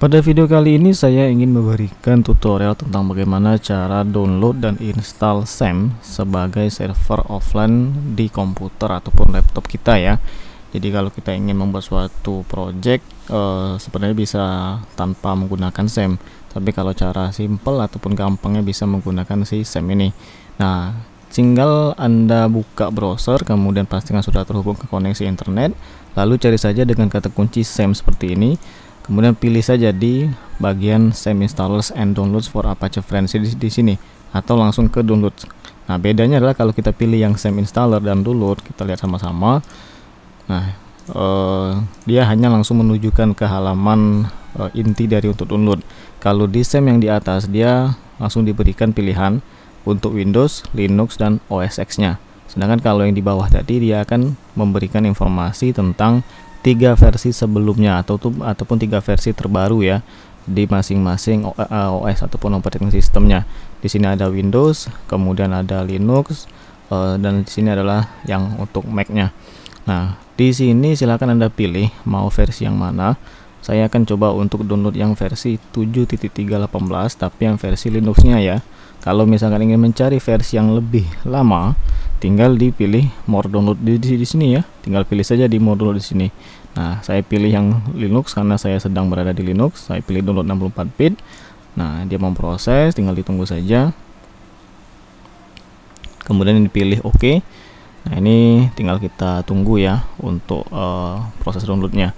Pada video kali ini saya ingin memberikan tutorial tentang bagaimana cara download dan install SAM sebagai server offline di komputer ataupun laptop kita ya. Jadi kalau kita ingin membuat suatu project eh, sebenarnya bisa tanpa menggunakan SAM. Tapi kalau cara simple ataupun gampangnya bisa menggunakan si SAM ini. Nah, tinggal Anda buka browser kemudian pastikan sudah terhubung ke koneksi internet, lalu cari saja dengan kata kunci SAM seperti ini kemudian pilih saja di bagian same installers and downloads for Apache Frenzy di, di sini atau langsung ke download nah bedanya adalah kalau kita pilih yang same installer dan download kita lihat sama-sama nah eh, dia hanya langsung menunjukkan ke halaman eh, inti dari untuk download kalau di same yang di atas dia langsung diberikan pilihan untuk Windows, Linux, dan OS X nya sedangkan kalau yang di bawah tadi dia akan memberikan informasi tentang tiga versi sebelumnya atau tuh ataupun tiga versi terbaru ya di masing-masing OS eh, ataupun operating systemnya. Di sini ada Windows, kemudian ada Linux, eh, dan di sini adalah yang untuk Mac-nya. Nah, di sini silakan Anda pilih mau versi yang mana. Saya akan coba untuk download yang versi 7.3.18 tapi yang versi Linuxnya ya. Kalau misalkan ingin mencari versi yang lebih lama, tinggal dipilih more download di, di, di sini ya. Tinggal pilih saja di mode download di sini. Nah, saya pilih yang Linux karena saya sedang berada di Linux. Saya pilih download 64 bit. Nah, dia memproses, tinggal ditunggu saja. Kemudian dipilih OK. Nah, ini tinggal kita tunggu ya untuk uh, proses downloadnya.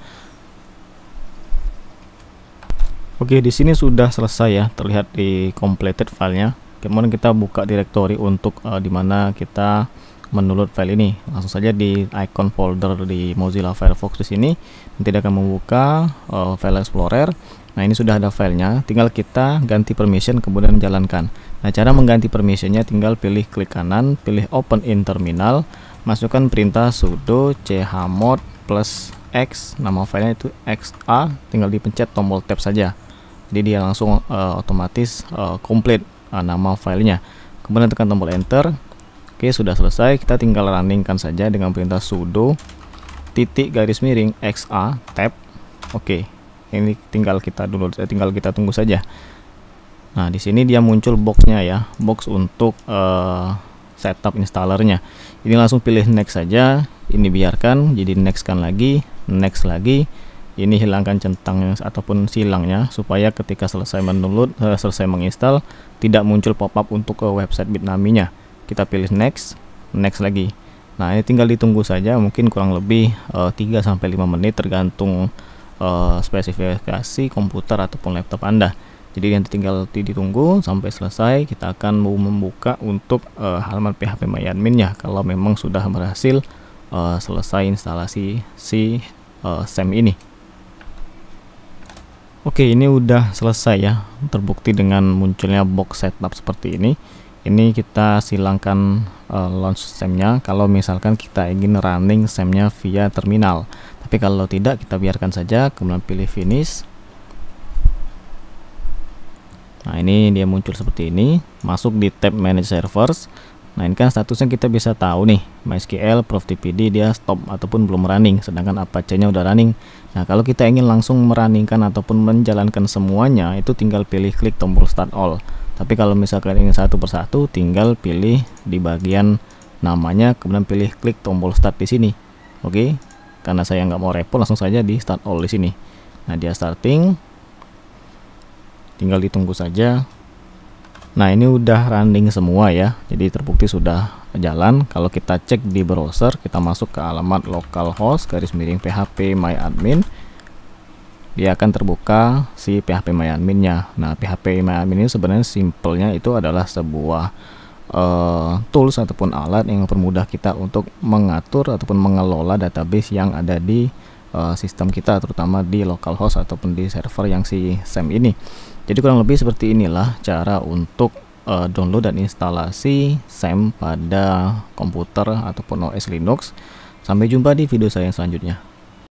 Oke, di sini sudah selesai ya, terlihat di completed filenya. Kemudian kita buka directory untuk uh, eh, dimana kita menulut file ini. Langsung saja di icon folder di Mozilla Firefox di sini. Nanti akan membuka uh, file Explorer. Nah, ini sudah ada filenya. Tinggal kita ganti permission kemudian jalankan. Nah, cara mengganti permissionnya tinggal pilih klik kanan, pilih Open in Terminal, masukkan perintah sudo chmod plus x, nama filenya itu xa, tinggal dipencet tombol tab saja jadi dia langsung uh, otomatis uh, eh, complete uh, nama filenya kemudian tekan tombol enter oke sudah selesai kita tinggal runningkan saja dengan perintah sudo titik garis miring xa tab oke ini tinggal kita download eh, tinggal kita tunggu saja nah di sini dia muncul boxnya ya box untuk uh, setup installernya ini langsung pilih next saja ini biarkan jadi next kan lagi next lagi ini hilangkan centang ataupun silangnya supaya ketika selesai mendownload uh, selesai menginstal tidak muncul pop-up untuk ke website bitnami nya kita pilih next next lagi nah ini tinggal ditunggu saja mungkin kurang lebih uh, eh, 3 sampai 5 menit tergantung uh, spesifikasi komputer ataupun laptop Anda jadi yang tinggal ditunggu sampai selesai kita akan mau membuka untuk uh, halaman PHP admin nya kalau memang sudah berhasil uh, selesai instalasi si uh, SEM ini Oke ini udah selesai ya terbukti dengan munculnya box setup seperti ini ini kita silangkan uh, launch SEM-nya kalau misalkan kita ingin running semnya via terminal tapi kalau tidak kita biarkan saja kemudian pilih finish nah ini dia muncul seperti ini masuk di tab manage servers nah ini kan statusnya kita bisa tahu nih MySQL Prof TPD dia stop ataupun belum running sedangkan Apache-nya udah running nah kalau kita ingin langsung merunningkan ataupun menjalankan semuanya itu tinggal pilih klik tombol start all tapi kalau misalkan ingin satu persatu tinggal pilih di bagian namanya kemudian pilih klik tombol start di sini oke karena saya nggak mau repot langsung saja di start all di sini nah dia starting tinggal ditunggu saja Nah ini udah running semua ya Jadi terbukti sudah jalan Kalau kita cek di browser Kita masuk ke alamat localhost Garis miring php myadmin Dia akan terbuka si php myadmin nya Nah php myadmin ini sebenarnya simpelnya itu adalah sebuah uh, tools ataupun alat yang mempermudah kita untuk mengatur ataupun mengelola database yang ada di Eh, sistem kita terutama di localhost ataupun di server yang si sem ini jadi kurang lebih seperti inilah cara untuk uh, download dan instalasi sem pada komputer ataupun OS Linux sampai jumpa di video saya yang selanjutnya